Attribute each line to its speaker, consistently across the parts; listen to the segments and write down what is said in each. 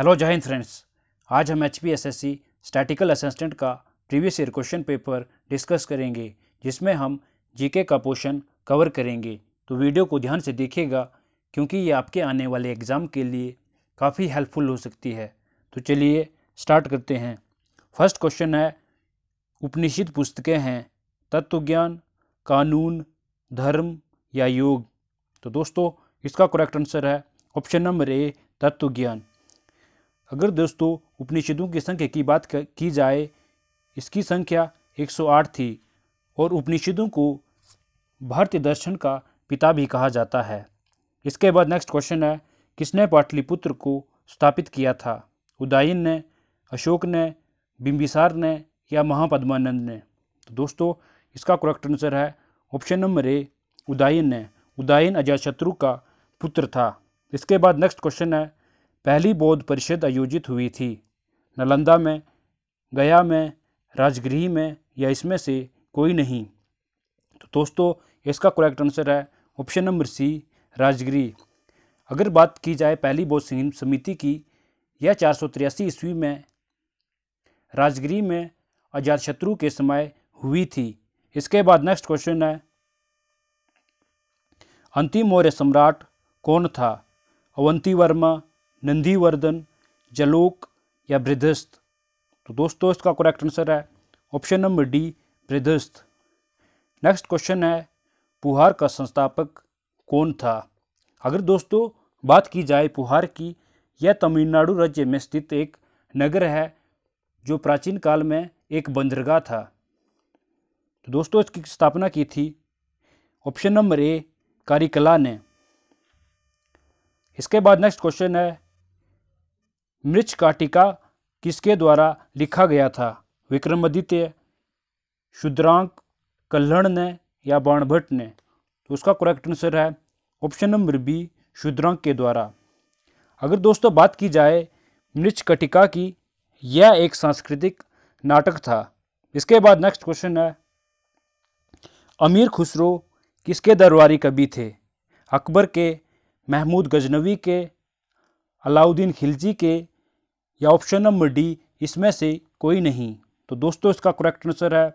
Speaker 1: hello जय Hind friends आज हम H P S S C statistical assistant का previous year question paper discuss करेंगे जिसमें हम जीके का पोर्शन कवर करेंगे तो वीडियो को ध्यान से देखिएगा क्योंकि ये आपके आने वाले एग्ज़ाम के लिए काफ़ी हेल्पफुल हो सकती है तो चलिए स्टार्ट करते हैं फर्स्ट क्वेश्चन है उपनिषद पुस्तकें हैं तत्व ज्ञान कानून धर्म या योग तो दोस्तों इसका करेक्ट आंसर है ऑप्शन नंबर ए तत्व ज्ञान अगर दोस्तों उपनिषदों की संख्या की बात की जाए इसकी संख्या 108 थी और उपनिषदों को भारतीय दर्शन का पिता भी कहा जाता है इसके बाद नेक्स्ट क्वेश्चन है किसने पाटलिपुत्र को स्थापित किया था उदयन ने अशोक ने बिम्बिसार ने या महापद्मानंद ने तो दोस्तों इसका करेक्ट आंसर है ऑप्शन नंबर ए उदयन ने उदायन शत्रु का पुत्र था इसके बाद नेक्स्ट क्वेश्चन है पहली बौद्ध परिषद आयोजित हुई थी नालंदा में गया में राजगृह में या इसमें से कोई नहीं तो दोस्तों इसका करेक्ट आंसर है ऑप्शन नंबर सी राजगृह अगर बात की जाए पहली बौद्ध समिति की यह चार सौ ईस्वी में राजगिरी में अजातशत्रु के समय हुई थी इसके बाद नेक्स्ट क्वेश्चन है अंतिम मौर्य सम्राट कौन था अवंती वर्मा नंदीवर्धन जलोक या बृधस्थ तो दोस्तों इसका करेक्ट आंसर है option number D Brihadratha next question है पुहार का संस्थापक कौन था अगर दोस्तों बात की जाए पुहार की यह तमिलनाडु राज्य में स्थित एक नगर है जो प्राचीन काल में एक बंदरगाह था तो दोस्तों इसकी स्थापना की थी ऑप्शन नंबर ए कारिकला ने इसके बाद नेक्स्ट क्वेश्चन है मृच काटिका किसके द्वारा लिखा गया था विक्रमादित्य शुद्रांक कल्हण ने या बाणभट्ट ने तो उसका करेक्ट आंसर है ऑप्शन नंबर बी शुद्रांक के द्वारा अगर दोस्तों बात की जाए मृच कटिका की यह एक सांस्कृतिक नाटक था इसके बाद नेक्स्ट क्वेश्चन है अमीर खुसरो किसके दरबारी कवि थे अकबर के महमूद गजनवी के अलाउद्दीन खिलजी के या ऑप्शन नंबर डी इसमें से कोई नहीं तो दोस्तों इसका करेक्ट आंसर है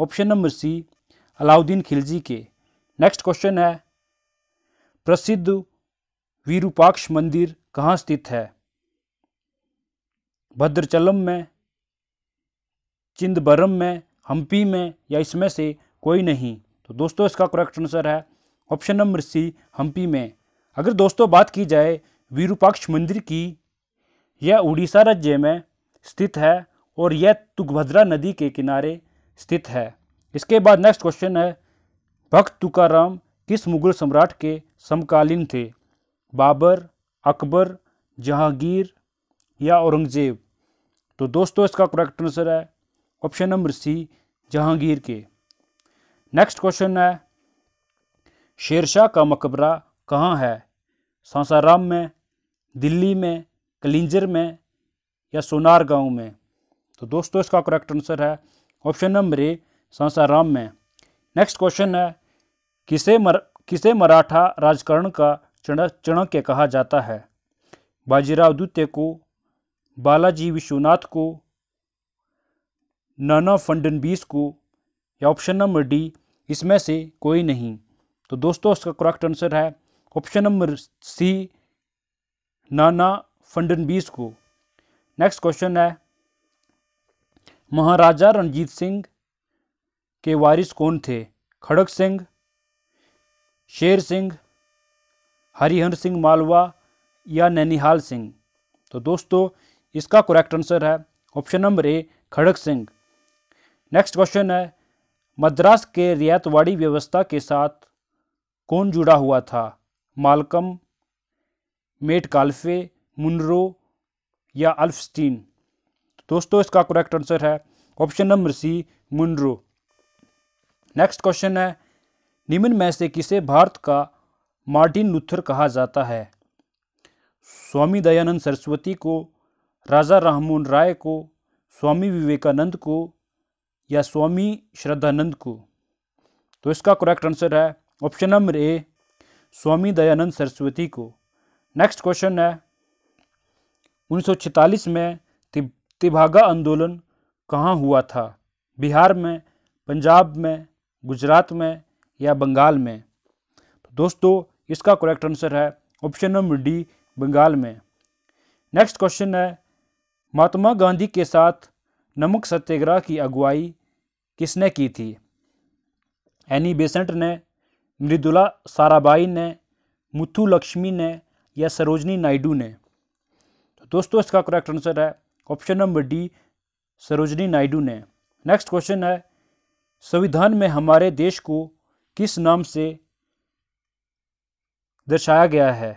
Speaker 1: option number C Alauddin Khilji के नेक्स्ट क्वेश्चन है प्रसिद्ध वीरूपाक्ष मंदिर कहाँ स्थित है भद्रचलम में चिंदबरम में हम्पी में या इसमें से कोई नहीं तो दोस्तों इसका करेक्ट आंसर है ऑप्शन नंबर सी हम्पी में अगर दोस्तों बात की जाए वीरूपाक्ष मंदिर की यह उड़ीसा राज्य में स्थित है और यह तुगभद्रा नदी के किनारे स्थित है इसके बाद नेक्स्ट क्वेश्चन है भक्त तुकाराम किस मुगल सम्राट के समकालीन थे बाबर अकबर जहांगीर या औरंगजेब तो दोस्तों इसका करेक्ट आंसर है ऑप्शन नंबर सी जहांगीर के नेक्स्ट क्वेश्चन है शेरशाह का मकबरा कहाँ है सासाराम में दिल्ली में कलिंजर में या सोनार गांव में तो दोस्तों इसका करेक्ट आंसर है ऑप्शन नंबर ए सांसाराम में नेक्स्ट क्वेश्चन है किसे मर किसे मराठा राजकरण का चण चणक्य कहा जाता है बाजीराव द्वितीय को बालाजी विश्वनाथ को नाना फंडनबीस को या ऑप्शन नंबर डी इसमें से कोई नहीं तो दोस्तों इसका करेक्ट आंसर है ऑप्शन नंबर सी नाना फंडन बीस को नेक्स्ट क्वेश्चन है महाराजा रणजीत सिंह के वारिस कौन थे खड़ग सिंह शेर सिंह हरिहर सिंह मालवा या नैनिहाल सिंह तो दोस्तों इसका करेक्ट आंसर है option number A Kharak Singh next question है मद्रास के रियातवाड़ी व्यवस्था के साथ कौन जुड़ा हुआ था मालकम मेट काल्फे मुनरो या अल्फस्टीन दोस्तों इसका करेक्ट आंसर है option number C Munro next question है निम्न में से किसे भारत का मार्टिन लूथर कहा जाता है स्वामी दयानंद सरस्वती को राजा राममोहन राय को स्वामी विवेकानंद को या स्वामी श्रद्धानंद को तो इसका करेक्ट आंसर है option number A Swami Dayanand Saraswati को नेक्स्ट क्वेश्चन है 1946 में तिभागा आंदोलन कहाँ हुआ था बिहार में पंजाब में गुजरात में या बंगाल में तो दोस्तों इसका करेक्ट आंसर है ऑप्शन नंबर डी बंगाल में नेक्स्ट क्वेश्चन है महात्मा गांधी के साथ नमक सत्याग्रह की अगुवाई किसने की थी एनी बेसेंट ने मृदुला साराबाई ने मुथु लक्ष्मी ने या सरोजनी नायडू ने दोस्तों इसका करेक्ट आंसर है option number D Sarojini Naidu ने नेक्स्ट क्वेश्चन है संविधान में हमारे देश को किस नाम से दर्शाया गया है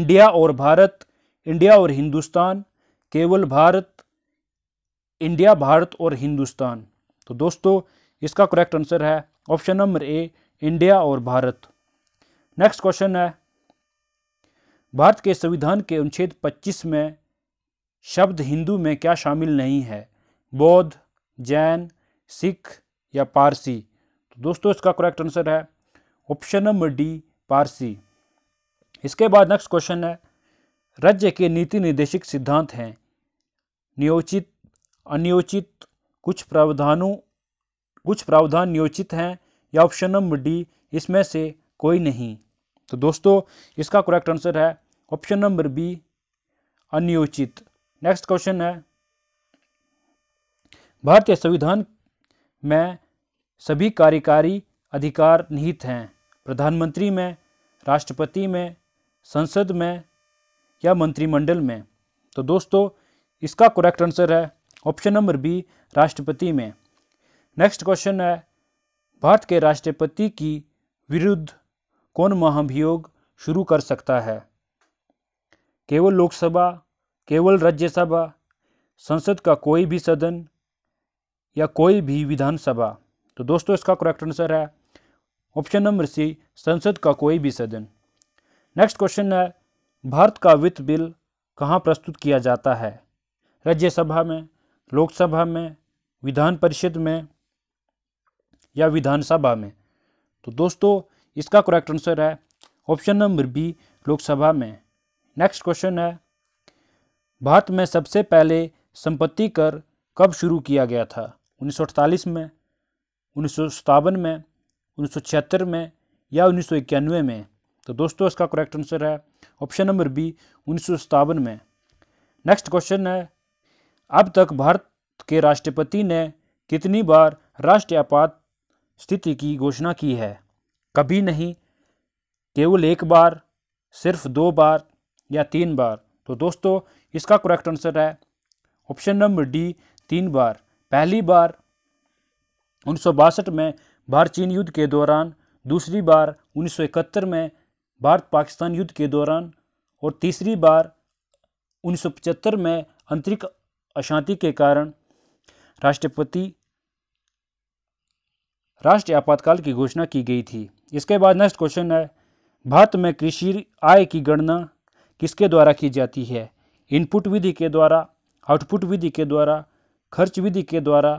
Speaker 1: इंडिया और भारत इंडिया और हिंदुस्तान केवल भारत इंडिया भारत और हिंदुस्तान तो दोस्तों इसका करेक्ट आंसर है ऑप्शन नंबर ए इंडिया और भारत नेक्स्ट क्वेश्चन है भारत के संविधान के अनुच्छेद 25 में शब्द हिंदू में क्या शामिल नहीं है बौद्ध जैन सिख या पारसी तो दोस्तों इसका करेक्ट आंसर है ऑप्शन नंबर डी पारसी इसके बाद नेक्स्ट क्वेश्चन है राज्य के नीति निर्देशिक सिद्धांत हैं नियोचित अनियोचित कुछ प्रावधानों कुछ प्रावधान नियोचित हैं या ऑप्शन नंबर डी इसमें से कोई नहीं तो दोस्तों इसका करेक्ट आंसर है ऑप्शन नंबर बी अनियोचित नेक्स्ट क्वेश्चन है भारतीय संविधान में सभी कार्यकारी अधिकार निहित हैं प्रधानमंत्री में राष्ट्रपति में संसद में या मंत्रिमंडल में तो दोस्तों इसका करेक्ट आंसर है ऑप्शन नंबर बी राष्ट्रपति में नेक्स्ट क्वेश्चन है भारत के राष्ट्रपति की विरुद्ध कौन महाभियोग शुरू कर सकता है केवल लोकसभा केवल राज्यसभा संसद का कोई भी सदन या कोई भी विधानसभा तो दोस्तों इसका करेक्ट आंसर है ऑप्शन नंबर सी संसद का कोई भी सदन नेक्स्ट क्वेश्चन है भारत का वित्त बिल कहाँ प्रस्तुत किया जाता है राज्यसभा में लोकसभा में विधान परिषद में या विधानसभा में तो दोस्तों इसका करेक्ट आंसर है ऑप्शन नंबर बी लोकसभा में नेक्स्ट क्वेश्चन है भारत में सबसे पहले संपत्ति कर कब शुरू किया गया था उन्नीस में उन्नीस में उन्नीस में या उन्नीस में तो दोस्तों इसका करेक्ट आंसर है ऑप्शन नंबर बी उन्नीस में नेक्स्ट क्वेश्चन है अब तक भारत के राष्ट्रपति ने कितनी बार राष्ट्रीय आपात स्थिति की घोषणा की है कभी नहीं केवल एक बार सिर्फ दो बार या तीन बार तो दोस्तों इसका करेक्ट आंसर है ऑप्शन नंबर डी तीन बार पहली बार उन्नीस में भारत चीन युद्ध के दौरान दूसरी बार उन्नीस में भारत पाकिस्तान युद्ध के दौरान और तीसरी बार उन्नीस में आंतरिक अशांति के कारण राष्ट्रपति राष्ट्रीय आपातकाल की घोषणा की गई थी इसके बाद नेक्स्ट क्वेश्चन है भारत में कृषि आय की गणना किसके द्वारा की जाती है इनपुट विधि के द्वारा आउटपुट विधि के द्वारा खर्च विधि के द्वारा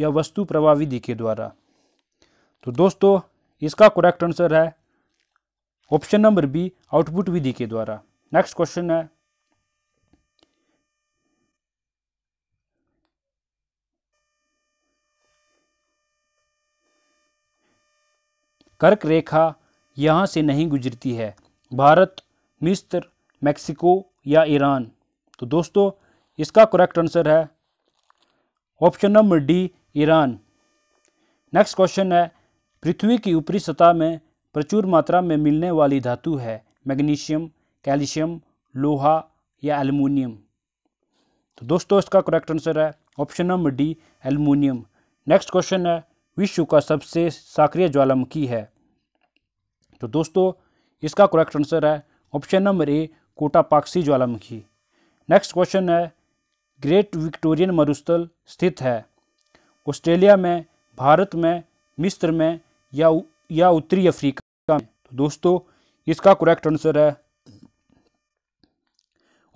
Speaker 1: या वस्तु प्रवाह विधि के द्वारा तो दोस्तों इसका करेक्ट आंसर है ऑप्शन नंबर बी आउटपुट विधि के द्वारा नेक्स्ट क्वेश्चन है कर्क रेखा यहां से नहीं गुजरती है भारत मिस्र मेक्सिको या ईरान तो दोस्तों इसका करेक्ट आंसर है option number D Iran next question है पृथ्वी की ऊपरी सतह में प्रचुर मात्रा में मिलने वाली धातु है मैग्नीशियम कैल्शियम लोहा या एल्यूमिनियम तो दोस्तों इसका करेक्ट आंसर है option number D aluminium next question है विश्व का सबसे सक्रिय ज्वालामुखी है तो दोस्तों इसका करेक्ट आंसर है ऑप्शन नंबर ए कोटापाक्सी ज्वालामुखी नेक्स्ट क्वेश्चन है ग्रेट विक्टोरियन मरुस्थल स्थित है ऑस्ट्रेलिया में भारत में मिस्र में या या उत्तरी अफ्रीका में तो दोस्तों इसका करेक्ट आंसर है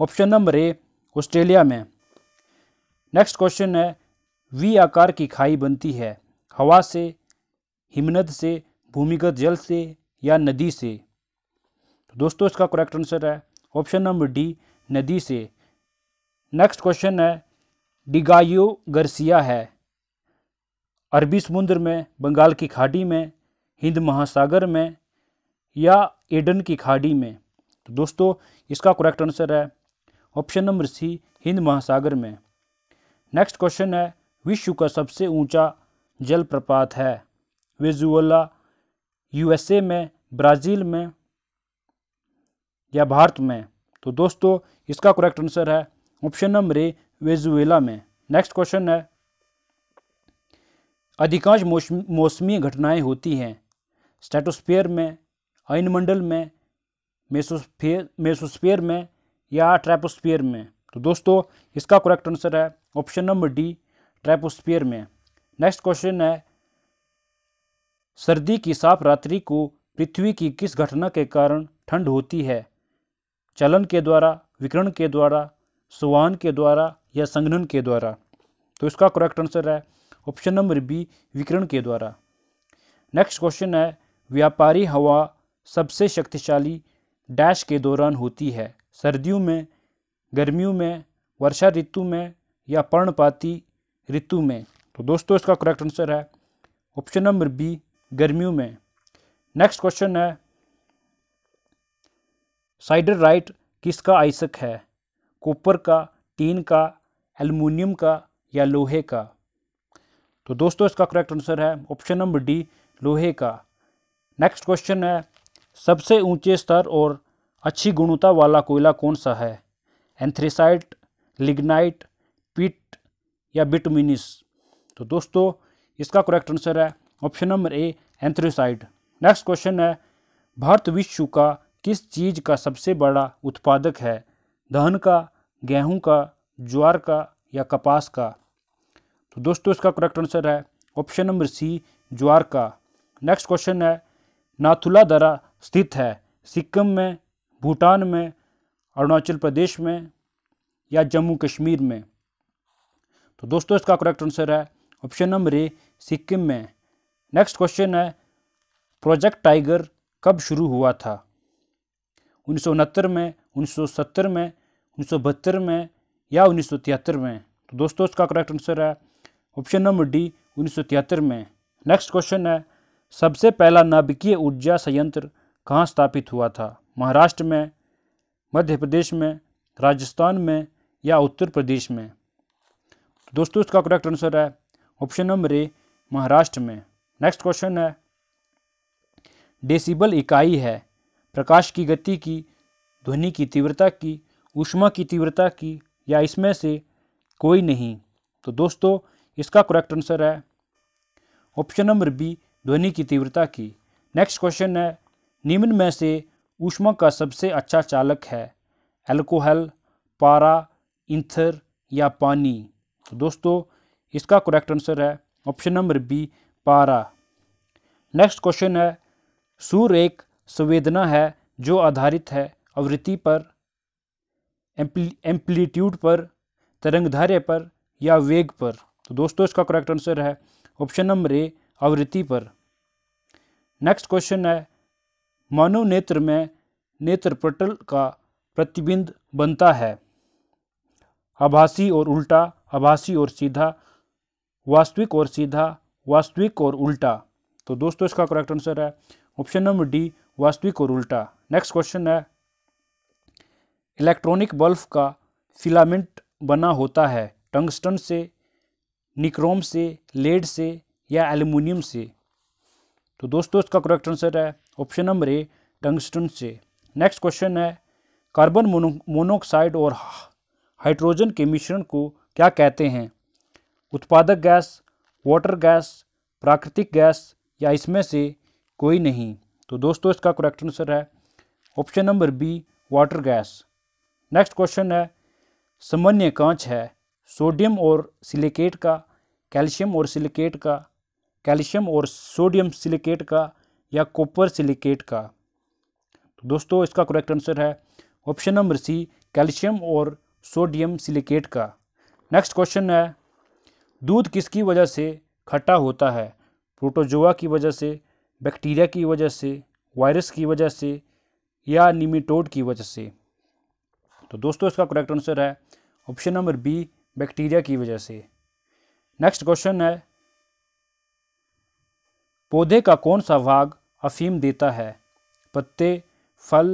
Speaker 1: ऑप्शन नंबर ए ऑस्ट्रेलिया में नेक्स्ट क्वेश्चन है वी आकार की खाई बनती है हवा से हिमनद से भूमिगत जल से या नदी से तो दोस्तों इसका करेक्ट आंसर है ऑप्शन नंबर डी नदी से नेक्स्ट क्वेश्चन है डिगायो गर्सिया है अरबी समुद्र में बंगाल की खाड़ी में हिंद महासागर में या एडन की खाड़ी में तो दोस्तों इसका करेक्ट आंसर है ऑप्शन नंबर सी हिंद महासागर में नेक्स्ट क्वेश्चन है विश्व का सबसे ऊंचा जलप्रपात है वेजुअला यूएसए में ब्राज़ील में या भारत में तो दोस्तों इसका करेक्ट आंसर है ऑप्शन नंबर ए वेजुएला में नेक्स्ट क्वेश्चन है अधिकांश मौसमी घटनाएं होती हैं स्टेटोस्फेयर में आयनमंडल में मेसोस्फेयर मेसोस्फेयर में या ट्रैपोस्फेयर में तो दोस्तों इसका करेक्ट आंसर है ऑप्शन नंबर डी ट्रैपोस्फेयर में नेक्स्ट क्वेश्चन है सर्दी की साफ रात्रि को पृथ्वी की किस घटना के कारण ठंड होती है चलन के द्वारा विकरण के द्वारा सुवान के द्वारा या संघनन के द्वारा तो इसका करेक्ट आंसर है ऑप्शन नंबर बी विकिरण के द्वारा नेक्स्ट क्वेश्चन है व्यापारी हवा सबसे शक्तिशाली डैश के दौरान होती है सर्दियों में गर्मियों में वर्षा ऋतु में या पर्णपाती ऋतु में तो दोस्तों इसका करेक्ट आंसर है ऑप्शन नंबर बी गर्मियों में नेक्स्ट क्वेश्चन है साइडर राइट किसका आइसक है कॉपर का टीन का एलमिनियम का या लोहे का तो दोस्तों इसका करेक्ट आंसर है ऑप्शन नंबर डी लोहे का नेक्स्ट क्वेश्चन है सबसे ऊंचे स्तर और अच्छी गुणवत्ता वाला कोयला कौन सा है एंथ्रेसाइट लिग्नाइट पिट या बिटमिनिस तो दोस्तों इसका करेक्ट आंसर है option number A anthracite next question है भारत विश्व का किस चीज़ का सबसे बड़ा उत्पादक है धन का गेहूं का ज्वार का या कपास का तो दोस्तों इसका करेक्ट आंसर है ऑप्शन नंबर सी ज्वार का नेक्स्ट क्वेश्चन है नाथुला दरा स्थित है सिक्किम में भूटान में अरुणाचल प्रदेश में या जम्मू कश्मीर में तो दोस्तों इसका करेक्ट आंसर है ऑप्शन नंबर ए सिक्किम में नेक्स्ट क्वेश्चन है प्रोजेक्ट टाइगर कब शुरू हुआ था उन्नीस में उन्नीस में उन्नीस में या उन्नीस में तो दोस्तों इसका करेक्ट आंसर है ऑप्शन नंबर डी उन्नीस में नेक्स्ट क्वेश्चन है सबसे पहला नाभिकीय ऊर्जा संयंत्र कहाँ स्थापित हुआ था महाराष्ट्र में मध्य प्रदेश में राजस्थान में या उत्तर प्रदेश में तो दोस्तों इसका करेक्ट आंसर है ऑप्शन नंबर ए महाराष्ट्र में नेक्स्ट क्वेश्चन है डेसिबल इकाई है प्रकाश की गति की ध्वनि की तीव्रता की ऊष्मा की तीव्रता की या इसमें से कोई नहीं तो दोस्तों इसका करेक्ट आंसर है ऑप्शन नंबर बी ध्वनि की तीव्रता की नेक्स्ट क्वेश्चन है निम्न में से ऊष्मा का सबसे अच्छा चालक है एल्कोहल पारा इंथर या पानी तो दोस्तों इसका करेक्ट आंसर है ऑप्शन नंबर बी पारा नेक्स्ट क्वेश्चन है सूर्य एक संवेदना है जो आधारित है आवृत्ति पर एम्पलीट्यूड पर तरंगधार्य पर या वेग पर तो दोस्तों इसका करेक्ट आंसर है ऑप्शन नंबर ए आवृत्ति पर नेक्स्ट क्वेश्चन है मानव नेत्र में नेत्र पटल का प्रतिबिंब बनता है आभासी और उल्टा आभासी और सीधा वास्तविक और सीधा वास्तविक और उल्टा तो दोस्तों इसका करेक्ट आंसर है ऑप्शन नंबर डी वास्तविक और उल्टा नेक्स्ट क्वेश्चन है इलेक्ट्रॉनिक बल्ब का फिलामेंट बना होता है टंगस्टन से निक्रोम से लेड से या एल्यूमिनियम से तो दोस्तों इसका करेक्ट आंसर है ऑप्शन नंबर ए टंगस्टन से नेक्स्ट क्वेश्चन है कार्बन मोनोक्साइड और हाइड्रोजन के मिश्रण को क्या कहते हैं उत्पादक गैस वाटर गैस प्राकृतिक गैस या इसमें से कोई नहीं तो दोस्तों इसका करेक्ट आंसर है option number B water gas next question है सामान्य कांच है सोडियम और सिलिकेट का कैल्शियम और सिलिकेट का कैल्शियम और सोडियम सिलिकेट का या कॉपर सिलिकेट का तो दोस्तों इसका करेक्ट आंसर है ऑप्शन नंबर सी कैल्शियम और सोडियम सिलिकेट का नेक्स्ट क्वेश्चन है दूध किसकी वजह से खट्टा होता है प्रोटोजोआ की वजह से बैक्टीरिया की वजह से वायरस की वजह से या निमिटोड की वजह से तो दोस्तों इसका करेक्ट आंसर है ऑप्शन नंबर बी बैक्टीरिया की वजह से नेक्स्ट क्वेश्चन है पौधे का कौन सा भाग अफीम देता है पत्ते फल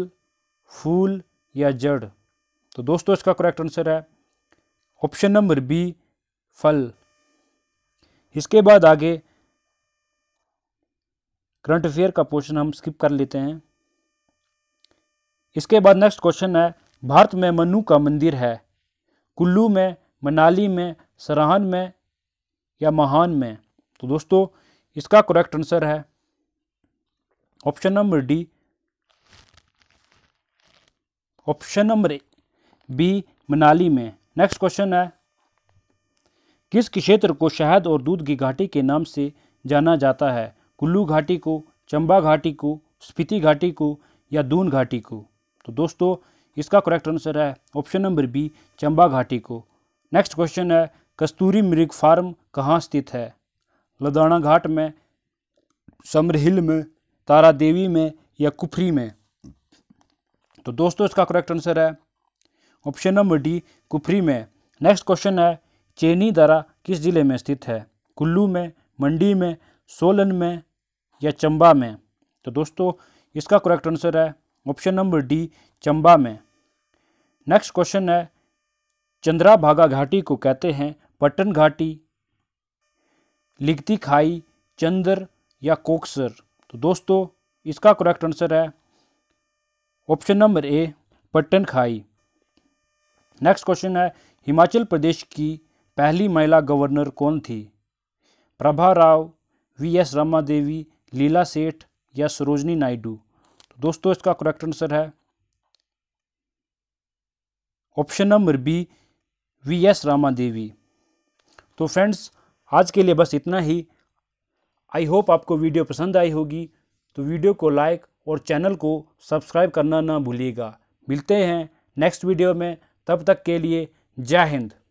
Speaker 1: फूल या जड़ तो दोस्तों इसका करेक्ट आंसर है ऑप्शन नंबर बी फल इसके बाद आगे करंट अफेयर का पोर्शन हम स्किप कर लेते हैं इसके बाद नेक्स्ट क्वेश्चन है भारत में मनु का मंदिर है कुल्लू में मनाली में सराहन में या महान में तो दोस्तों इसका करेक्ट आंसर है option number D option number B Manali में नेक्स्ट क्वेश्चन है किस क्षेत्र को शहद और दूध की घाटी के नाम से जाना जाता है कुल्लू घाटी को चंबा घाटी को स्पीति घाटी को या दून घाटी को तो दोस्तों इसका करेक्ट आंसर है ऑप्शन नंबर बी चंबा घाटी को नेक्स्ट क्वेश्चन है कस्तूरी मृग फार्म कहाँ स्थित है लदाना घाट में समरहिल में तारा देवी में या कुफरी में तो दोस्तों इसका करेक्ट आंसर है ऑप्शन नंबर डी कुफरी में नेक्स्ट क्वेश्चन है चेनी दरा किस ज़िले में स्थित है कुल्लू में मंडी में सोलन में या चंबा में तो दोस्तों इसका करेक्ट आंसर है ऑप्शन नंबर डी चंबा में नेक्स्ट क्वेश्चन है चंद्रा भागा घाटी को कहते हैं पट्टन घाटी लिखती खाई चंद्र या कोकसर तो दोस्तों इसका करेक्ट आंसर है ऑप्शन नंबर ए पट्टन खाई नेक्स्ट क्वेश्चन है हिमाचल प्रदेश की पहली महिला गवर्नर कौन थी प्रभा राव वी एस रमा देवी लीला सेठ या सरोजनी नायडू तो दोस्तों इसका करेक्ट आंसर है option number B V S Rama Devi तो फ्रेंड्स आज के लिए बस इतना ही आई होप आपको वीडियो पसंद आई होगी तो वीडियो को लाइक और चैनल को सब्सक्राइब करना ना भूलिएगा मिलते हैं नेक्स्ट वीडियो में तब तक के लिए जय हिंद